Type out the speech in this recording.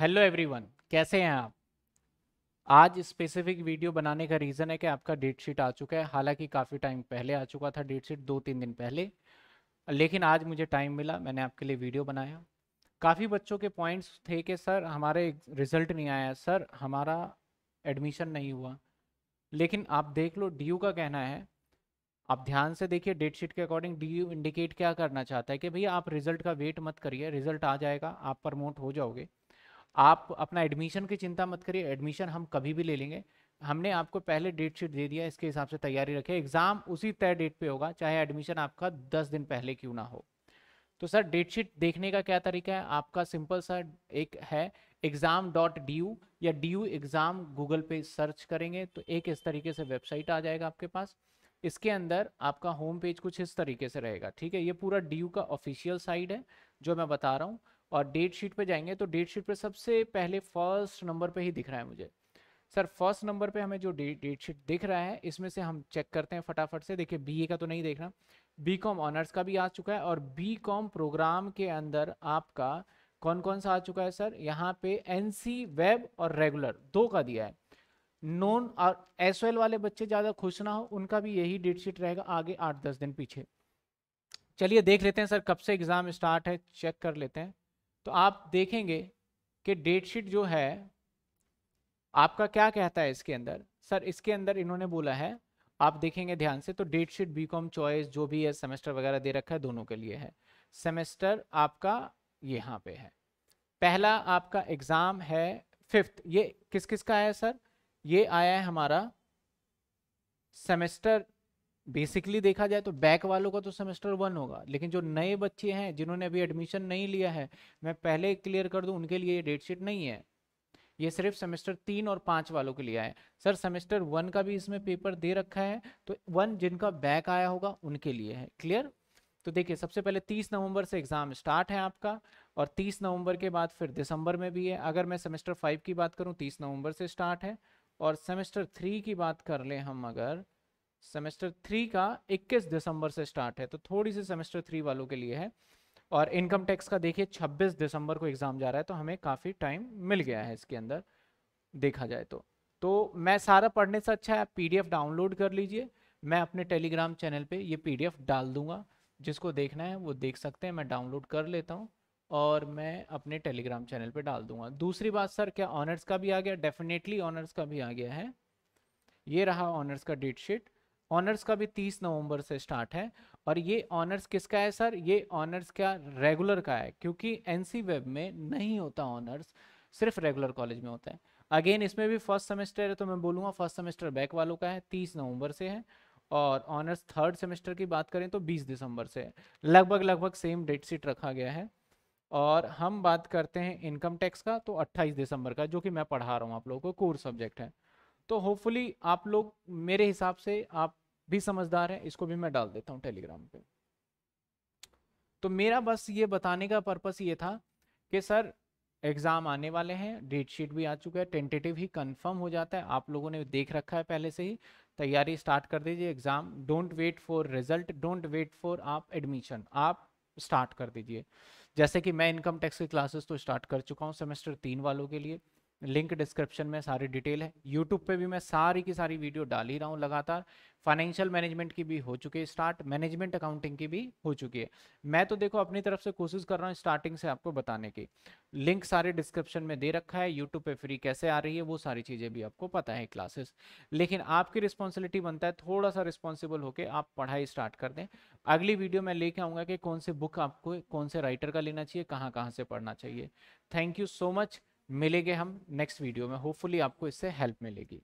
hello everyone कैसे हैं आप आज स्पेसिफिक वीडियो बनाने का रीज़न है कि आपका डेट शीट आ चुका है हालांकि काफ़ी टाइम पहले आ चुका था डेट शीट दो तीन दिन पहले लेकिन आज मुझे टाइम मिला मैंने आपके लिए वीडियो बनाया काफ़ी बच्चों के पॉइंट्स थे कि सर हमारे रिज़ल्ट नहीं आया सर हमारा एडमिशन नहीं हुआ लेकिन आप देख लो डी का कहना है आप ध्यान से देखिए डेट शीट के अकॉर्डिंग डी इंडिकेट क्या करना चाहता है कि भैया आप रिज़ल्ट का वेट मत करिए रिज़ल्ट आ जाएगा आप प्रमोट हो जाओगे आप अपना एडमिशन की चिंता मत करिए एडमिशन हम कभी भी ले लेंगे हमने आपको पहले डेट शीट दे दिया इसके हिसाब से तैयारी रखें एग्ज़ाम उसी तय डेट पे होगा चाहे एडमिशन आपका दस दिन पहले क्यों ना हो तो सर डेट शीट देखने का क्या तरीका है आपका सिंपल सर एक है एग्ज़ाम डॉट डी यू या डी यू एग्ज़ाम गूगल पे सर्च करेंगे तो एक इस तरीके से वेबसाइट आ जाएगा आपके पास इसके अंदर आपका होम पेज कुछ इस तरीके से रहेगा ठीक है ये पूरा डी यू का ऑफिशियल साइड है जो मैं बता रहा हूँ और डेट शीट पे जाएंगे तो डेट शीट पे सबसे पहले फर्स्ट नंबर पे ही दिख रहा है मुझे सर फर्स्ट नंबर पे हमें जो डेट शीट दिख रहा है इसमें से हम चेक करते हैं फटाफट से देखिए बीए का तो नहीं देख रहा बी कॉम ऑनर्स का भी आ चुका है और बी कॉम प्रोग्राम के अंदर आपका कौन कौन सा आ चुका है सर यहाँ पे एन सी वेब और रेगुलर दो का दिया है नॉन और एस वाले बच्चे ज़्यादा खुश ना हो उनका भी यही डेट शीट रहेगा आगे आठ दस दिन पीछे चलिए देख लेते हैं सर कब से एग्ज़ाम स्टार्ट है चेक कर लेते हैं तो आप देखेंगे कि डेट शीट जो है आपका क्या कहता है इसके अंदर सर इसके अंदर इन्होंने बोला है आप देखेंगे ध्यान से तो date sheet B com choice जो भी है सेमेस्टर वगैरह दे रखा है दोनों के लिए है सेमेस्टर आपका यहाँ पे है पहला आपका एग्ज़ाम है फिफ्थ ये किस किस का है सर ये आया है हमारा सेमेस्टर बेसिकली देखा जाए तो बैक वालों का तो सेमेस्टर वन होगा लेकिन जो नए बच्चे हैं जिन्होंने अभी एडमिशन नहीं लिया है मैं पहले क्लियर कर दूं उनके लिए ये डेट शीट नहीं है ये सिर्फ सेमेस्टर तीन और पाँच वालों के लिए है सर सेमेस्टर वन का भी इसमें पेपर दे रखा है तो वन जिनका बैक आया होगा उनके लिए है क्लियर तो देखिए सबसे पहले तीस नवंबर से एग्ज़ाम स्टार्ट है आपका और तीस नवंबर के बाद फिर दिसंबर में भी है अगर मैं सेमेस्टर फाइव की बात करूँ तीस नवंबर से स्टार्ट है और सेमेस्टर थ्री की बात कर लें हम अगर सेमेस्टर थ्री का 21 दिसंबर से स्टार्ट है तो थोड़ी सी सेमेस्टर थ्री वालों के लिए है और इनकम टैक्स का देखिए 26 दिसंबर को एग्ज़ाम जा रहा है तो हमें काफ़ी टाइम मिल गया है इसके अंदर देखा जाए तो तो मैं सारा पढ़ने से अच्छा है आप पी डाउनलोड कर लीजिए मैं अपने टेलीग्राम चैनल पे ये पी डाल दूंगा जिसको देखना है वो देख सकते हैं मैं डाउनलोड कर लेता हूँ और मैं अपने टेलीग्राम चैनल पे डाल दूंगा दूसरी बात सर क्या ऑनर्स का भी आ गया डेफिनेटली ऑनर्स का भी आ गया है ये रहा ऑनर्स का डेट शीट ऑनर्स का भी 30 नवंबर से स्टार्ट है और ये ऑनर्स किसका है सर ये ऑनर्स क्या रेगुलर का है क्योंकि एन वेब में नहीं होता ऑनर्स सिर्फ रेगुलर कॉलेज में होता है अगेन इसमें भी फर्स्ट सेमेस्टर है तो मैं बोलूँगा फर्स्ट सेमेस्टर बैक वालों का है तीस नवंबर से है और ऑनर्स थर्ड सेमेस्टर की बात करें तो 20 दिसंबर से है लगभग लगभग सेम डेट सीट रखा गया है और हम बात करते हैं इनकम टैक्स का तो 28 दिसंबर का जो कि मैं पढ़ा रहा हूँ आप लोगों को कोर सब्जेक्ट है तो होपफुली आप लोग मेरे हिसाब से आप भी समझदार है इसको भी मैं डाल देता हूँ टेलीग्राम पे तो मेरा बस ये बताने का पर्पस ये था कि सर एग्ज़ाम आने वाले हैं डेट शीट भी आ चुका है टेंटेटिव ही कंफर्म हो जाता है आप लोगों ने देख रखा है पहले से ही तैयारी स्टार्ट कर दीजिए exam don't wait for result don't wait for आप एडमिशन आप स्टार्ट कर दीजिए जैसे कि मैं इनकम टैक्स की क्लासेस तो स्टार्ट कर चुका हूँ सेमेस्टर तीन वालों के लिए लिंक डिस्क्रिप्शन में सारी डिटेल है यूट्यूब पे भी मैं सारी की सारी वीडियो डाल ही रहा हूँ लगातार फाइनेंशियल मैनेजमेंट की भी हो चुकी है स्टार्ट मैनेजमेंट अकाउंटिंग की भी हो चुकी है मैं तो देखो अपनी तरफ से कोशिश कर रहा हूँ स्टार्टिंग से आपको बताने की लिंक सारे डिस्क्रिप्शन में दे रखा है यूट्यूब पे फ्री कैसे आ रही है वो सारी चीज़ें भी आपको पता है क्लासेस लेकिन आपकी रिस्पॉन्सिबिलिटी बनता है थोड़ा सा रिस्पॉन्सिबल होकर आप पढ़ाई स्टार्ट कर दें अगली वीडियो मैं लेके आऊँगा कि कौन से बुक आपको कौन से राइटर का लेना चाहिए कहाँ कहाँ से पढ़ना चाहिए थैंक यू सो मच मिलेंगे हम नेक्स्ट वीडियो में होपफुली आपको इससे हेल्प मिलेगी